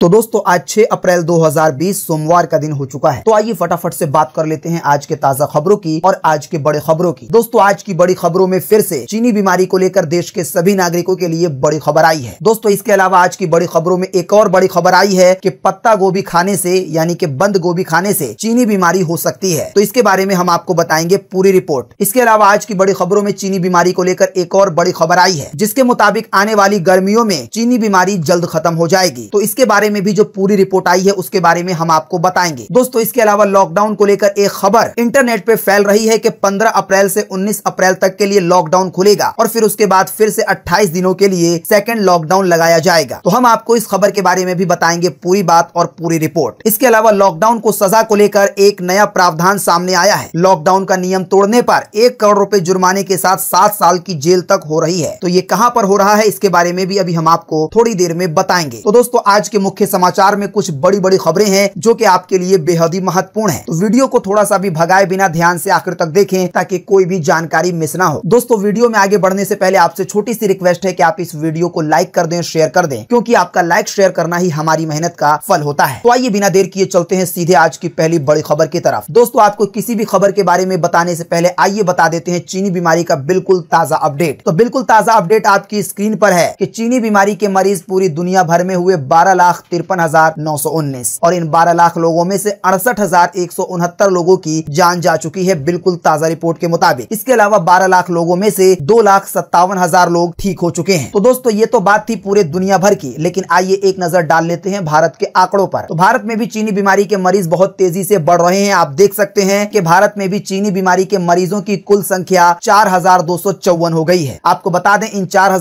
तो दोस्तों आज 6 अप्रैल 2020 सोमवार का दिन हो चुका है तो आइए फटाफट से बात कर लेते हैं आज के ताजा खबरों की और आज के बड़े खबरों की दोस्तों आज की बड़ी खबरों में फिर से चीनी बीमारी को लेकर देश के सभी नागरिकों के लिए बड़ी खबर आई है दोस्तों इसके अलावा आज की बड़ी खबरों में एक और बड़ी खबर आई है की पत्ता गोभी खाने ऐसी यानी की बंद गोभी खाने ऐसी चीनी बीमारी हो सकती है तो इसके बारे में हम आपको बताएंगे पूरी रिपोर्ट इसके अलावा आज की बड़ी खबरों में चीनी बीमारी को लेकर एक और बड़ी खबर आई है जिसके मुताबिक आने वाली गर्मियों में चीनी बीमारी जल्द खत्म हो जाएगी तो इसके बारे बारे में भी जो पूरी रिपोर्ट आई है उसके बारे में हम आपको बताएंगे दोस्तों इसके अलावा लॉकडाउन को लेकर एक खबर इंटरनेट पे फैल रही है कि 15 अप्रैल से 19 अप्रैल तक के लिए लॉकडाउन खुलेगा और फिर उसके बाद फिर से 28 दिनों के लिए सेकेंड लॉकडाउन लगाया जाएगा तो हम आपको इस खबर के बारे में भी बताएंगे पूरी बात और पूरी रिपोर्ट इसके अलावा लॉकडाउन को सजा को लेकर एक नया प्रावधान सामने आया है लॉकडाउन का नियम तोड़ने आरोप एक करोड़ रूपए जुर्माने के साथ सात साल की जेल तक हो रही है तो ये कहाँ पर हो रहा है इसके बारे में भी अभी हम आपको थोड़ी देर में बताएंगे तो दोस्तों आज के मुख्य मुख्य समाचार में कुछ बड़ी बड़ी खबरें हैं जो की आपके लिए बेहद ही महत्वपूर्ण है तो वीडियो को थोड़ा सा भी भगाए बिना ध्यान से आखिर तक देखें ताकि कोई भी जानकारी मिस ना हो दोस्तों वीडियो में आगे बढ़ने से पहले आपसे छोटी सी रिक्वेस्ट है कि आप इस वीडियो को लाइक कर दें शेयर कर दें क्योंकि आपका लाइक शेयर करना ही हमारी मेहनत का फल होता है तो आइए बिना देर किए चलते हैं सीधे आज की पहली बड़ी खबर की तरफ दोस्तों आपको किसी भी खबर के बारे में बताने से पहले आइए बता देते हैं चीनी बीमारी का बिल्कुल ताजा अपडेट तो बिल्कुल ताजा अपडेट आपकी स्क्रीन पर है की चीनी बीमारी के मरीज पूरी दुनिया भर में हुए बारह लाख तिरपन हजार नौ सौ उन्नीस और इन बारह लाख लोगों में से अड़सठ हजार एक सौ उनहत्तर लोगों की जान जा चुकी है बिल्कुल ताजा रिपोर्ट के मुताबिक इसके अलावा बारह लाख लोगों में से दो लाख सत्तावन हजार लोग ठीक हो चुके हैं तो दोस्तों ये तो बात थी पूरे दुनिया भर की लेकिन आइए एक नजर डाल लेते हैं भारत के आंकड़ों पर तो भारत में भी चीनी बीमारी के मरीज बहुत तेजी से बढ़ रहे हैं आप देख सकते हैं कि भारत में भी चीनी बीमारी के मरीजों की कुल संख्या चार हो गई है आपको बता दें इन चार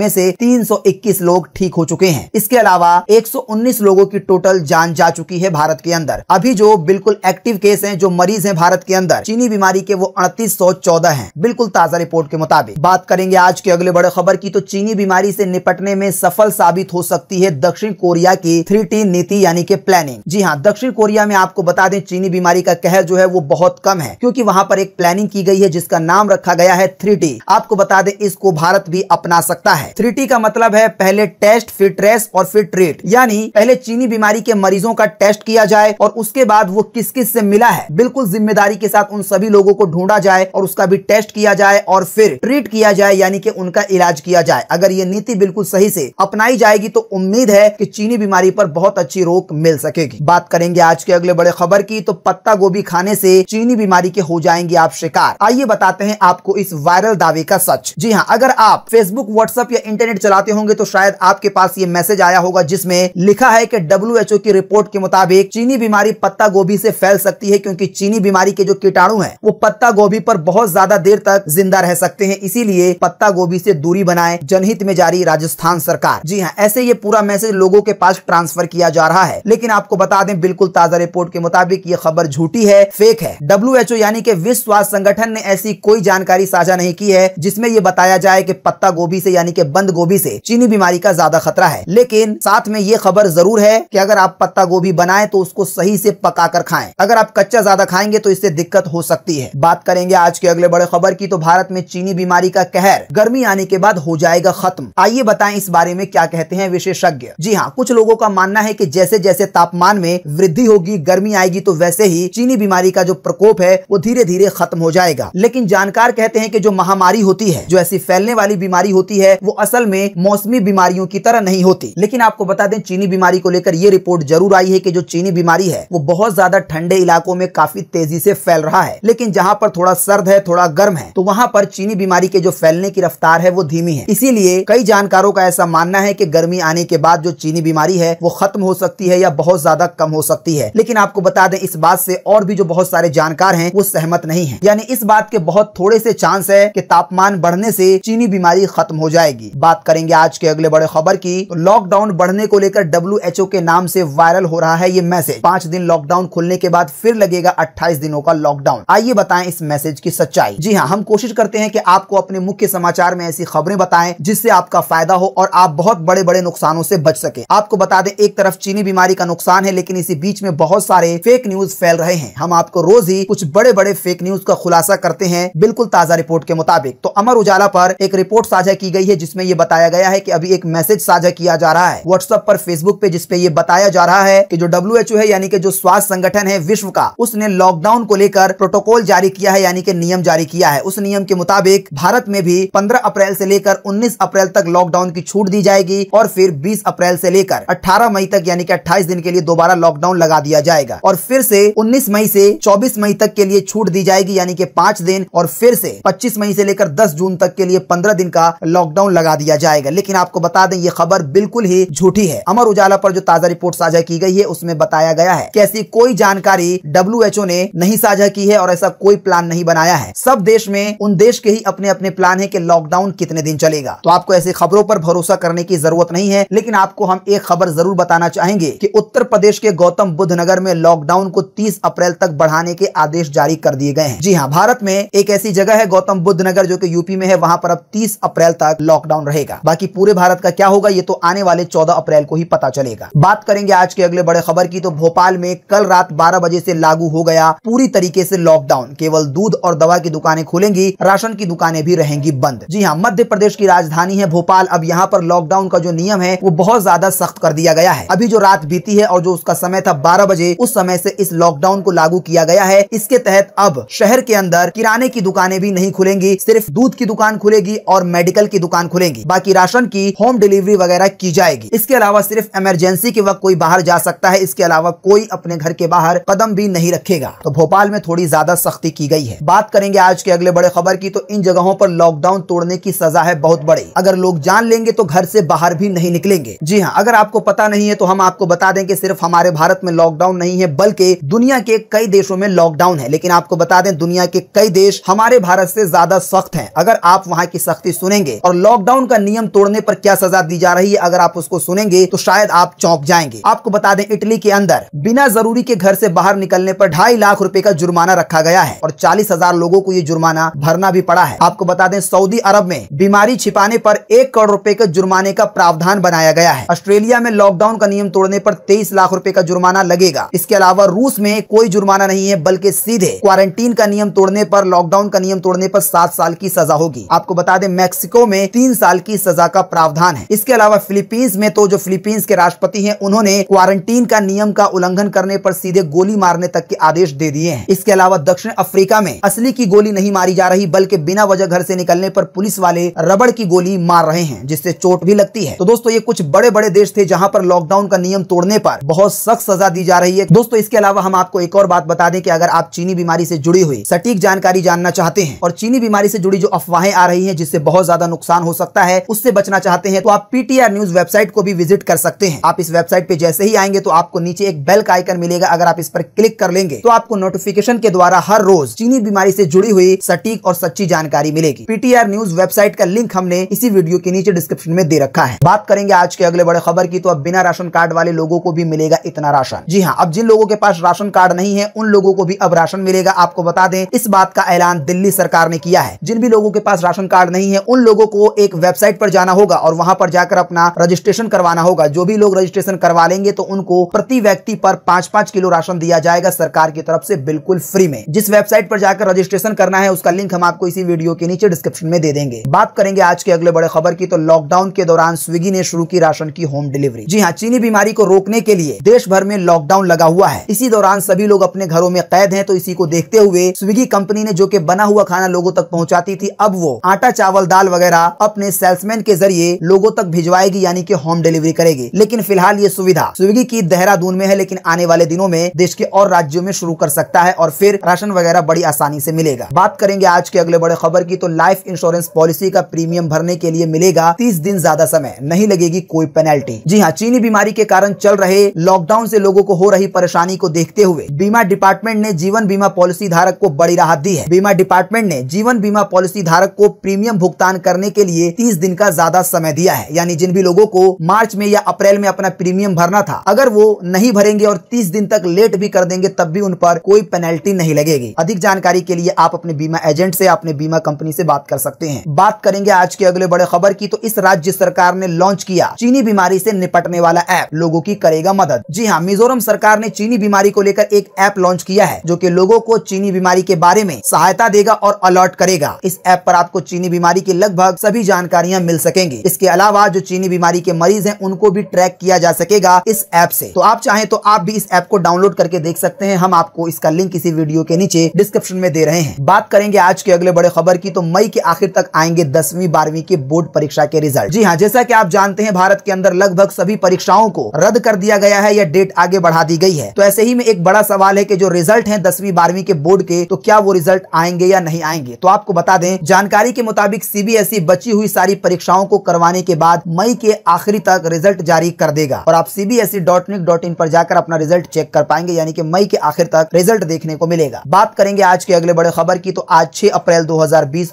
में से 321 लोग ठीक हो चुके हैं इसके अलावा 119 लोगों की टोटल जान जा चुकी है भारत के अंदर अभी जो बिल्कुल एक्टिव केस हैं जो मरीज हैं भारत के अंदर चीनी बीमारी के वो अड़तीस हैं बिल्कुल ताजा रिपोर्ट के मुताबिक बात करेंगे आज के अगले बड़े खबर की तो चीनी बीमारी से निपटने में सफल साबित हो सकती है दक्षिण कोरिया की थ्री टी नीति यानी के प्लानिंग जी हाँ दक्षिण कोरिया में आपको बता दें चीनी बीमारी का कहर जो है वो बहुत कम है क्योंकि वहाँ पर एक प्लानिंग की गई है जिसका नाम रखा गया है थ्री आपको बता दें इसको भारत भी अपना सकता है थ्री का मतलब है पहले टेस्ट फिर ट्रेस और फिर ट्रीट टेस्ट यानी पहले चीनी बीमारी के मरीजों का टेस्ट किया जाए और उसके बाद वो किस किस से मिला है बिल्कुल जिम्मेदारी के साथ उन सभी लोगों को ढूंढा जाए और उसका भी टेस्ट किया जाए और फिर ट्रीट किया जाए यानी कि उनका इलाज किया जाए अगर ये नीति बिल्कुल सही से अपनाई जाएगी तो उम्मीद है कि चीनी बीमारी पर बहुत अच्छी रोक मिल सकेगी बात करेंगे आज के अगले बड़े खबर की तो पत्ता गोभी खाने से चीनी बीमारी के हो जाएंगे आप शिकार आइए बताते हैं आपको इस वायरल दावे का सच जी हाँ अगर आप फेसबुक व्हाट्सएप या इंटरनेट चलाते होंगे तो शायद आपके पास ये मैसेज आया होगा जिसमें में लिखा है कि डब्ल्यू की रिपोर्ट के मुताबिक चीनी बीमारी पत्ता गोभी से फैल सकती है क्योंकि चीनी बीमारी के जो कीटाणु है वो पत्ता गोभी पर बहुत ज्यादा देर तक जिंदा रह सकते हैं इसीलिए पत्ता गोभी से दूरी बनाए जनहित में जारी राजस्थान सरकार जी हाँ ऐसे ये पूरा मैसेज लोगों के पास ट्रांसफर किया जा रहा है लेकिन आपको बता दें बिल्कुल ताजा रिपोर्ट के मुताबिक ये खबर झूठी है फेक है डब्ल्यू यानी कि विश्व स्वास्थ्य संगठन ने ऐसी कोई जानकारी साझा नहीं की है जिसमें ये बताया जाए कि पत्ता गोभी से यानी कि बंद गोभी से चीनी बीमारी का ज्यादा खतरा है लेकिन साथ में में ये खबर जरूर है कि अगर आप पत्ता गोभी बनाए तो उसको सही से पकाकर खाएं अगर आप कच्चा ज्यादा खाएंगे तो इससे दिक्कत हो सकती है बात करेंगे आज के अगले बड़े खबर की तो भारत में चीनी बीमारी का कहर गर्मी आने के बाद हो जाएगा खत्म आइए बताए इस बारे में क्या कहते हैं विशेषज्ञ जी हाँ कुछ लोगों का मानना है की जैसे जैसे तापमान में वृद्धि होगी गर्मी आएगी तो वैसे ही चीनी बीमारी का जो प्रकोप है वो धीरे धीरे खत्म हो जाएगा लेकिन जानकार कहते हैं की जो महामारी होती है जो ऐसी फैलने वाली बीमारी होती है वो असल में मौसमी बीमारियों की तरह नहीं होती लेकिन आपको बता दें चीनी बीमारी को लेकर यह रिपोर्ट जरूर आई है कि जो चीनी बीमारी है वो बहुत ज्यादा ठंडे इलाकों में काफी तेजी से फैल रहा है लेकिन जहाँ पर थोड़ा सर्द है थोड़ा गर्म है तो वहाँ पर चीनी बीमारी के जो फैलने की रफ्तार है वो धीमी है इसीलिए कई जानकारों का ऐसा मानना है की गर्मी आने के बाद जो चीनी बीमारी है वो खत्म हो सकती है या बहुत ज्यादा कम हो सकती है लेकिन आपको बता दें इस बात से और भी जो बहुत सारे जानकार है वो सहमत नहीं है यानी इस बात के बहुत थोड़े से चांस है की तापमान बढ़ने से चीनी बीमारी खत्म हो जाएगी बात करेंगे आज के अगले बड़े खबर की तो लॉकडाउन बढ़ने को लेकर डब्ल्यू के नाम से वायरल हो रहा है ये मैसेज पांच दिन लॉकडाउन खुलने के बाद फिर लगेगा अट्ठाईस दिनों का लॉकडाउन आइए बताएं इस मैसेज की सच्चाई जी हाँ हम कोशिश करते हैं कि आपको अपने मुख्य समाचार में ऐसी खबरें बताएं जिससे आपका फायदा हो और आप बहुत बड़े बड़े नुकसानों से बच सके आपको बता दें एक तरफ चीनी बीमारी का नुकसान है लेकिन इसी बीच में बहुत सारे फेक न्यूज फैल रहे हैं हम आपको रोज ही कुछ बड़े बड़े फेक न्यूज का खुलासा करते हैं बिल्कुल ताजा रिपोर्ट के मुताबिक तो अमर उजाला पर एक रिपोर्ट साझा की गई है जिसमें ये बताया गया है की अभी एक मैसेज साझा किया जा रहा है व्हाट्सएप व्हाट्सएप पर फेसबुक पे जिसपे ये बताया जा रहा है कि जो डब्ल्यू है यानी कि जो स्वास्थ्य संगठन है विश्व का उसने लॉकडाउन को लेकर प्रोटोकॉल जारी किया है यानी कि नियम जारी किया है उस नियम के मुताबिक भारत में भी 15 अप्रैल से लेकर 19 अप्रैल तक लॉकडाउन की छूट दी जाएगी और फिर 20 अप्रैल से लेकर 18 मई तक यानी कि 28 दिन के लिए दोबारा लॉकडाउन लगा दिया जाएगा और फिर से 19 मई से 24 मई तक के लिए छूट दी जाएगी यानी कि पांच दिन और फिर से 25 मई से लेकर 10 जून तक के लिए 15 दिन का लॉकडाउन लगा दिया जाएगा लेकिन आपको बता दें ये खबर बिल्कुल ही झूठी है अमर उजाला पर जो ताजा रिपोर्ट साझा की गई है उसमें बताया गया है की ऐसी कोई जानकारी डब्ल्यू ने नहीं साझा की है और ऐसा कोई प्लान नहीं बनाया है सब देश में उन देश के ही अपने अपने प्लान है की लॉकडाउन कितने दिन चलेगा तो आपको ऐसी खबरों पर भरोसा करने की जरूरत नहीं है लेकिन आपको हम एक खबर जरूर बताना चाहेंगे की उत्तर प्रदेश के गौतम बुद्ध नगर में लॉकडाउन को तीस अप्रैल तक बढ़ाने के आदेश जारी कर दिए गए हैं जी हाँ भारत में एक ऐसी जगह है गौतम बुद्ध नगर जो कि यूपी में है वहाँ पर अब तीस अप्रैल तक लॉकडाउन रहेगा बाकी पूरे भारत का क्या होगा ये तो आने वाले चौदह अप्रैल अप्रैल को ही पता चलेगा बात करेंगे आज के अगले बड़े खबर की तो भोपाल में कल रात बारह बजे से लागू हो गया पूरी तरीके से लॉकडाउन केवल दूध और दवा की दुकानें खुलेंगी राशन की दुकानें भी रहेंगी बंद जी हाँ मध्य प्रदेश की राजधानी है भोपाल अब यहाँ पर लॉकडाउन का जो नियम है वो बहुत ज्यादा सख्त कर दिया गया है अभी जो रात बीती है और जो उसका समय था बारह बजे उस समय से इस लॉकडाउन को लागू किया गया है इसके तहत अब शहर के अंदर किराने की दुकानें भी नहीं खुलेंगी सिर्फ दूध की दुकान खुलेगी और मेडिकल की दुकान खुलेगी बाकी राशन की होम डिलीवरी वगैरह की जाएगी इसके अलावा अलावा सिर्फ इमरजेंसी के वक्त कोई बाहर जा सकता है इसके अलावा कोई अपने घर के बाहर कदम भी नहीं रखेगा तो भोपाल में थोड़ी ज्यादा सख्ती की गई है बात करेंगे आज के अगले बड़े खबर की तो इन जगहों पर लॉकडाउन तोड़ने की सजा है बहुत बड़ी अगर लोग जान लेंगे तो घर से बाहर भी नहीं निकलेंगे जी हाँ अगर आपको पता नहीं है तो हम आपको बता दें कि सिर्फ हमारे भारत में लॉकडाउन नहीं है बल्कि दुनिया के कई देशों में लॉकडाउन है लेकिन आपको बता दें दुनिया के कई देश हमारे भारत से ज्यादा सख्त हैं अगर आप वहाँ की सख्ती सुनेंगे और लॉकडाउन का नियम तोड़ने पर क्या सजा दी जा रही है अगर आप उसको सुनेंगे तो शायद आप चौंक जाएंगे आपको बता दें इटली के अंदर बिना जरूरी के घर से बाहर निकलने पर ढाई लाख रुपए का जुर्माना रखा गया है और चालीस हजार लोगों को ये जुर्माना भरना भी पड़ा है आपको बता दें सऊदी अरब में बीमारी छिपाने पर एक करोड़ रुपए के जुर्माने का प्रावधान बनाया गया है ऑस्ट्रेलिया में लॉकडाउन का नियम तोड़ने पर तेईस लाख रुपए का जुर्माना लगेगा इसके अलावा रूस में कोई जुर्माना नहीं है बल्कि सीधे क्वारंटीन का नियम तोड़ने पर लॉकडाउन का नियम तोड़ने पर सात साल की सजा होगी आपको बता दें मैक्सिको में तीन साल की सजा का प्रावधान है इसके अलावा फिलीपींस में तो जो फिलीपींस के राष्ट्रपति हैं उन्होंने क्वारंटीन का नियम का उल्लंघन करने पर सीधे गोली मारने तक के आदेश दे दिए हैं इसके अलावा दक्षिण अफ्रीका में असली की गोली नहीं मारी जा रही बल्कि बिना वजह घर से निकलने पर पुलिस वाले रबड़ की गोली मार रहे हैं जिससे चोट भी लगती है तो दोस्तों ये कुछ बड़े बड़े देश थे जहाँ पर लॉकडाउन का नियम तोड़ने पर बहुत सख्त सजा दी जा रही है दोस्तों इसके अलावा हम आपको एक और बात बता दें की अगर आप चीनी बीमारी ऐसी जुड़ी हुई सटीक जानकारी जानना चाहते हैं और चीनी बीमारी ऐसी जुड़ी जो अफवाहें आ रही है जिससे बहुत ज्यादा नुकसान हो सकता है उससे बचना चाहते हैं तो आप पीटीआर न्यूज वेबसाइट को भी विजिट विजिट कर सकते हैं आप इस वेबसाइट पे जैसे ही आएंगे तो आपको नीचे एक बेल का आइकन मिलेगा अगर आप इस पर क्लिक कर लेंगे तो आपको नोटिफिकेशन के द्वारा हर रोज चीनी बीमारी से जुड़ी हुई सटीक और सच्ची जानकारी मिलेगी पीटीआर न्यूज वेबसाइट का लिंक हमने इसी वीडियो के नीचे डिस्क्रिप्शन में दे रखा है बात करेंगे आज के अगले बड़े खबर की तो अब बिना राशन कार्ड वाले लोगों को भी मिलेगा इतना राशन जी हाँ अब जिन लोगों के पास राशन कार्ड नहीं है उन लोगों को भी अब राशन मिलेगा आपको बता दें इस बात का ऐलान दिल्ली सरकार ने किया है जिन भी लोगों के पास राशन कार्ड नहीं है उन लोगों को एक वेबसाइट पर जाना होगा और वहाँ पर जाकर अपना रजिस्ट्रेशन करवाना करना होगा जो भी लोग रजिस्ट्रेशन करवा लेंगे तो उनको प्रति व्यक्ति पर पांच पांच किलो राशन दिया जाएगा सरकार की तरफ से बिल्कुल फ्री में जिस वेबसाइट पर जाकर रजिस्ट्रेशन करना है उसका लिंक हम आपको इसी वीडियो के नीचे डिस्क्रिप्शन में दे देंगे बात करेंगे आज के अगले बड़े खबर की तो लॉकडाउन के दौरान स्विगी ने शुरू की राशन की होम डिलीवरी जी हाँ चीनी बीमारी को रोकने के लिए देश भर में लॉकडाउन लगा हुआ है इसी दौरान सभी लोग अपने घरों में कैद है तो इसी को देखते हुए स्विगी कंपनी ने जो की बना हुआ खाना लोगों तक पहुँचाती थी अब वो आटा चावल दाल वगैरह अपने सेल्समैन के जरिए लोगों तक भिजवाएगी यानी की होम डिलीवरी भी करेगी लेकिन फिलहाल ये सुविधा स्विगी की देहरादून में है लेकिन आने वाले दिनों में देश के और राज्यों में शुरू कर सकता है और फिर राशन वगैरह बड़ी आसानी से मिलेगा बात करेंगे आज के अगले बड़े खबर की तो लाइफ इंश्योरेंस पॉलिसी का प्रीमियम भरने के लिए मिलेगा तीस दिन ज्यादा समय नहीं लगेगी कोई पेनल्टी जी हाँ चीनी बीमारी के कारण चल रहे लॉकडाउन ऐसी लोगों को हो रही परेशानी को देखते हुए बीमा डिपार्टमेंट ने जीवन बीमा पॉलिसी धारक को बड़ी राहत दी है बीमा डिपार्टमेंट ने जीवन बीमा पॉलिसी धारक को प्रीमियम भुगतान करने के लिए तीस दिन का ज्यादा समय दिया है यानी जिन भी लोगों को मार्च में या अप्रैल में अपना प्रीमियम भरना था अगर वो नहीं भरेंगे और तीस दिन तक लेट भी कर देंगे तब भी उन पर कोई पेनल्टी नहीं लगेगी अधिक जानकारी के लिए आप अपने बीमा एजेंट से अपने बीमा कंपनी से बात कर सकते हैं बात करेंगे आज के अगले बड़े खबर की तो इस राज्य सरकार ने लॉन्च किया चीनी बीमारी से निपटने वाला ऐप लोगों की करेगा मदद जी हाँ मिजोरम सरकार ने चीनी बीमारी को लेकर एक ऐप लॉन्च किया है जो की लोगों को चीनी बीमारी के बारे में सहायता देगा और अलर्ट करेगा इस ऐप पर आपको चीनी बीमारी की लगभग सभी जानकारियां मिल सकेंगी इसके अलावा जो चीनी बीमारी के मरीज हैं उन उनको भी ट्रैक किया जा सकेगा इस ऐप से तो आप चाहें तो आप भी इस ऐप को डाउनलोड करके देख सकते हैं हम आपको इसका लिंक इसी वीडियो के नीचे डिस्क्रिप्शन में दे रहे हैं बात करेंगे आज के अगले बड़े खबर की तो मई के आखिर तक आएंगे दसवीं बारहवीं के बोर्ड परीक्षा के रिजल्ट जी हाँ जैसा की आप जानते हैं भारत के अंदर लगभग सभी परीक्षाओं को रद्द कर दिया गया है या डेट आगे बढ़ा दी गई है तो ऐसे ही में एक बड़ा सवाल है की जो रिजल्ट है दसवीं बारहवीं के बोर्ड के तो क्या वो रिजल्ट आएंगे या नहीं आएंगे तो आपको बता दें जानकारी के मुताबिक सीबीएसई e बची हुई सारी परीक्षाओं को करवाने के बाद मई के आखिरी तक रिजल्ट जारी कर देगा और आप CBSE dot nic dot in पर जाकर अपना रिजल्ट चेक कर पाएंगे यानी कि मई के आखिर तक रिजल्ट देखने को मिलेगा बात करेंगे आज के अगले बड़े खबर की तो आज छह अप्रैल दो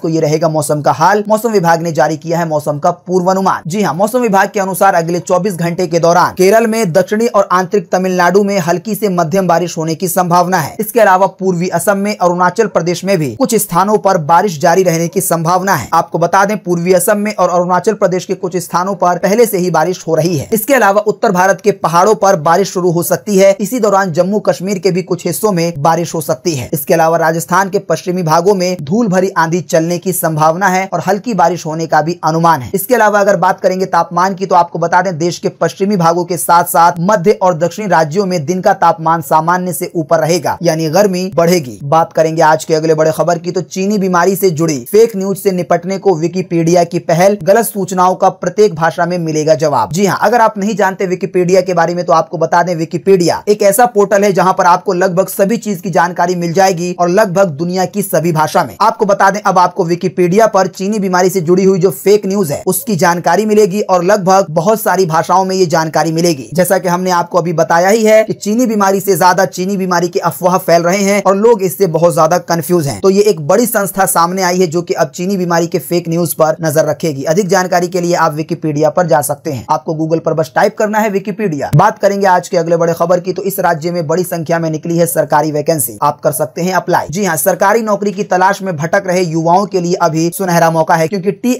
को ये रहेगा मौसम का हाल मौसम विभाग ने जारी किया है मौसम का पूर्वानुमान जी हाँ मौसम विभाग के अनुसार अगले चौबीस घंटे के दौरान केरल में दक्षिणी और आंतरिक तमिलनाडु में हल्की ऐसी मध्यम बारिश होने की संभावना है इसके अलावा पूर्वी असम में अरुणाचल प्रदेश में भी कुछ स्थानों पर बारिश जारी रहने की संभावना है आपको बता दें पूर्वी असम में और अरुणाचल प्रदेश के कुछ स्थानों पर पहले से ही बारिश हो रही है इसके अलावा उत्तर भारत के पहाड़ों पर बारिश शुरू हो सकती है इसी दौरान जम्मू कश्मीर के भी कुछ हिस्सों में बारिश हो सकती है इसके अलावा राजस्थान के पश्चिमी भागों में धूल भरी आंधी चलने की संभावना है और हल्की बारिश होने का भी अनुमान है इसके अलावा अगर बात करेंगे तापमान की तो आपको बता दें देश के पश्चिमी भागों के साथ साथ मध्य और दक्षिणी राज्यों में दिन का तापमान सामान्य से ऊपर रहेगा यानी गर्मी बढ़ेगी बात करेंगे आज के अगले बड़े खबर की तो चीनी बीमारी से जुड़ी फेक न्यूज से निपटने को विकीपीडिया की पहल गलत सूचनाओं का प्रत्येक भाषा में मिलेगा जवाब जी हाँ, हाँ अगर आप नहीं जानते विकीपीडिया के बारे में तो आपको बता दें विकीपीडिया एक ऐसा पोर्टल है जहाँ पर आपको लगभग सभी चीज की जानकारी मिल जाएगी और लगभग दुनिया की सभी भाषा में आपको बता दें अब आपको विकीपीडिया पर चीनी बीमारी से जुड़ी हुई जो फेक न्यूज है उसकी जानकारी मिलेगी और लगभग बहुत सारी भाषाओं में ये जानकारी मिलेगी जैसा की हमने आपको अभी बताया ही है की चीनी बीमारी से ज्यादा चीनी बीमारी के अफवाह फैल रहे हैं और लोग इससे बहुत ज्यादा कंफ्यूज है तो ये एक बड़ी संस्था सामने आई है जो की अब चीनी बीमारी के फेक न्यूज पर नजर रखेगी अधिक जानकारी के लिए आप विकीपीडिया पर जा सकते हैं आपको गूगल पर बस टाइप करना है विकीपीडिया बात करेंगे आज के अगले बड़े खबर की तो इस राज्य में बड़ी संख्या में निकली है सरकारी वैकेंसी आप कर सकते हैं अप्लाई जी हाँ सरकारी नौकरी की तलाश में भटक रहे युवाओं के लिए अभी सुनहरा मौका है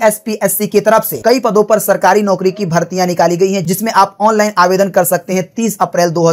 एस सी की तरफ ऐसी कई पदों आरोप सरकारी नौकरी की भर्तियां निकाली गयी है जिसमे आप ऑनलाइन आवेदन कर सकते हैं तीस अप्रैल दो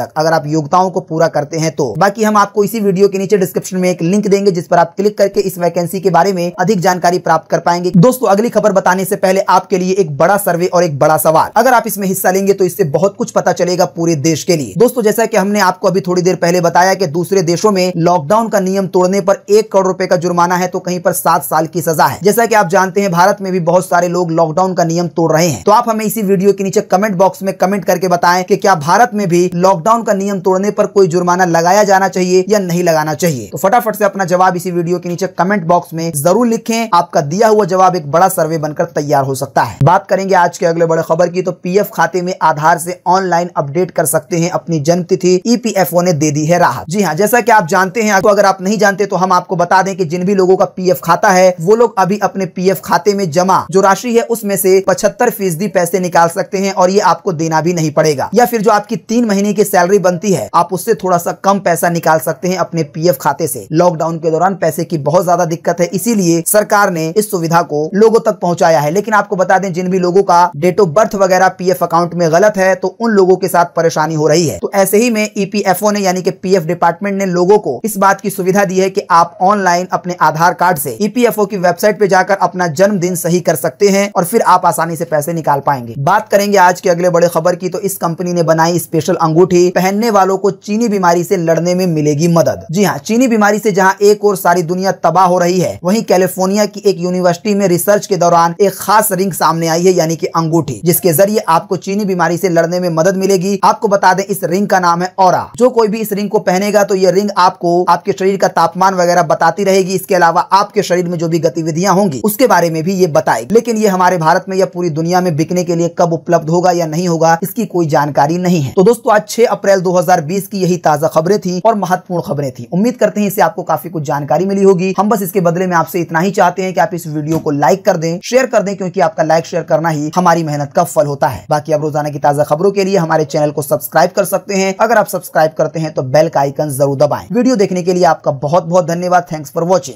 तक अगर आप योग्यताओं को पूरा करते हैं तो बाकी हम आपको इसी वीडियो के नीचे डिस्क्रिप्शन में एक लिंक देंगे जिस पर आप क्लिक करके इस वैकेंसी के बारे में अधिक जानकारी प्राप्त कर पाएंगे दोस्तों अगली खबर बताने से पहले आपके लिए एक बड़ा सर्वे और एक बड़ा सवाल सवाल अगर आप इसमें हिस्सा लेंगे तो इससे बहुत कुछ पता चलेगा पूरे देश के लिए दोस्तों जैसा की हमने आपको अभी थोड़ी देर पहले बताया की दूसरे देशों में लॉकडाउन का नियम तोड़ने पर एक करोड़ रूपए का जुर्माना है तो कहीं पर सात साल की सजा है जैसा की आप जानते हैं भारत में भी बहुत सारे लोग लॉकडाउन का नियम तोड़ रहे हैं तो आप हमें इसी वीडियो के नीचे कमेंट बॉक्स में कमेंट करके बताए की क्या भारत में भी लॉकडाउन का नियम तोड़ने पर कोई जुर्माना लगाया जाना चाहिए या नहीं लगाना चाहिए तो फटाफट से अपना जवाब इसी वीडियो के नीचे कमेंट बॉक्स में जरूर लिखें आपका दिया हुआ जवाब एक बड़ा सर्वे बनकर तैयार हो सकता है बात करेंगे आज के अगले बड़े खबर नंबर की तो पीएफ खाते में आधार से ऑनलाइन अपडेट कर सकते हैं अपनी जन्म तिथि ईपीएफओ ने दे दी है राहत जी हाँ जैसा कि आप जानते हैं तो अगर आप नहीं जानते तो हम आपको बता दें कि जिन भी लोगों का पीएफ खाता है वो लोग अभी अपने पीएफ खाते में जमा जो राशि है उसमें से पचहत्तर फीसदी पैसे निकाल सकते हैं और ये आपको देना भी नहीं पड़ेगा या फिर जो आपकी तीन महीने की सैलरी बनती है आप उससे थोड़ा सा कम पैसा निकाल सकते हैं अपने पी खाते ऐसी लॉकडाउन के दौरान पैसे की बहुत ज्यादा दिक्कत है इसीलिए सरकार ने इस सुविधा को लोगों तक पहुँचाया है लेकिन आपको बता दें जिन भी लोगों का डेट ऑफ बर्थ वगैरह पीएफ अकाउंट में गलत है तो उन लोगों के साथ परेशानी हो रही है तो ऐसे ही में ईपीएफओ e ने यानी कि पीएफ डिपार्टमेंट ने लोगों को इस बात की सुविधा दी है कि आप ऑनलाइन अपने आधार कार्ड से ईपीएफओ e की वेबसाइट पे जाकर अपना जन्मदिन सही कर सकते हैं और फिर आप आसानी से पैसे निकाल पाएंगे बात करेंगे आज के अगले बड़े खबर की तो इस कंपनी ने बनाई स्पेशल अंगूठी पहनने वालों को चीनी बीमारी से लड़ने में मिलेगी मदद जी हाँ चीनी बीमारी से जहाँ एक और सारी दुनिया तबाह हो रही है वही कैलिफोर्निया की एक यूनिवर्सिटी में रिसर्च के दौरान एक खास रिंग सामने आई है यानी कि अंगूठी जिसके के जरिए आपको चीनी बीमारी से लड़ने में मदद मिलेगी आपको बता दें इस रिंग का नाम है और जो कोई भी इस रिंग को पहनेगा तो ये रिंग आपको आपके शरीर का तापमान वगैरह बताती रहेगी इसके अलावा आपके शरीर में जो भी गतिविधियां होंगी उसके बारे में भी ये बताएगी लेकिन ये हमारे भारत में या पूरी दुनिया में बिकने के लिए कब उपलब्ध होगा या नहीं होगा इसकी कोई जानकारी नहीं है तो दोस्तों आज छह अप्रैल दो की यही ताजा खबरें थी और महत्वपूर्ण खबरें थी उम्मीद करते हैं इसे आपको काफी कुछ जानकारी मिली होगी हम बस इसके बदले में आपसे इतना ही चाहते हैं कि आप इस वीडियो को लाइक कर दें शेयर कर दें क्योंकि आपका लाइक शेयर करना ही हमारी मेहनत का सफल होता है बाकी आप रोजाना की ताजा खबरों के लिए हमारे चैनल को सब्सक्राइब कर सकते हैं अगर आप सब्सक्राइब करते हैं तो बेल का आइकन जरूर दबाएं वीडियो देखने के लिए आपका बहुत बहुत धन्यवाद थैंक्स फॉर वॉचिंग